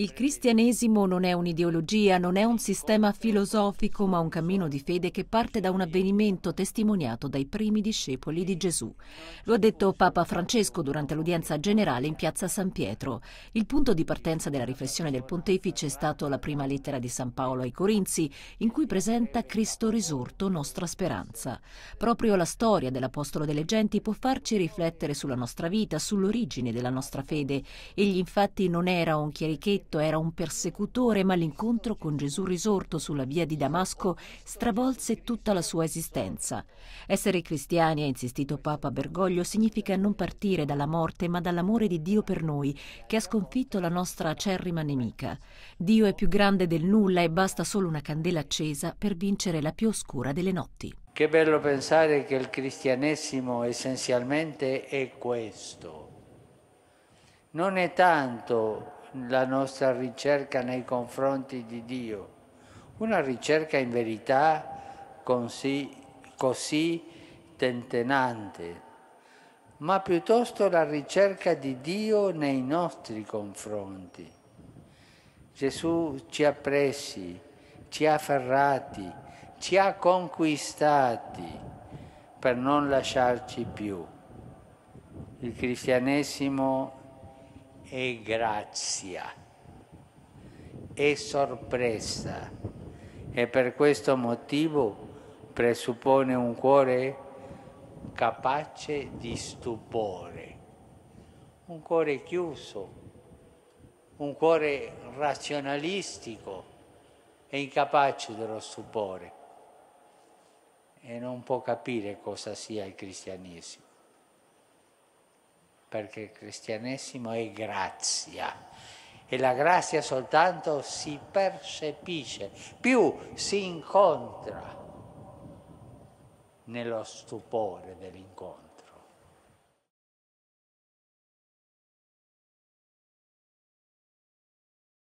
Il cristianesimo non è un'ideologia, non è un sistema filosofico, ma un cammino di fede che parte da un avvenimento testimoniato dai primi discepoli di Gesù. Lo ha detto Papa Francesco durante l'udienza generale in piazza San Pietro. Il punto di partenza della riflessione del pontefice è stato la prima lettera di San Paolo ai Corinzi, in cui presenta Cristo risorto, nostra speranza. Proprio la storia dell'Apostolo delle Genti può farci riflettere sulla nostra vita, sull'origine della nostra fede. Egli infatti non era un chierichetto, Perfetto era un persecutore, ma l'incontro con Gesù risorto sulla via di Damasco stravolse tutta la sua esistenza. Essere cristiani, ha insistito Papa Bergoglio, significa non partire dalla morte, ma dall'amore di Dio per noi, che ha sconfitto la nostra acerrima nemica. Dio è più grande del nulla e basta solo una candela accesa per vincere la più oscura delle notti. Che bello pensare che il cristianesimo essenzialmente è questo. Non è tanto la nostra ricerca nei confronti di Dio, una ricerca in verità così, così tentenante, ma piuttosto la ricerca di Dio nei nostri confronti. Gesù ci ha presi, ci ha afferrati, ci ha conquistati per non lasciarci più. Il cristianesimo e grazia, è sorpresa e per questo motivo presuppone un cuore capace di stupore, un cuore chiuso, un cuore razionalistico e incapace dello stupore e non può capire cosa sia il cristianesimo perché il cristianesimo è grazia e la grazia soltanto si percepisce, più si incontra nello stupore dell'incontro.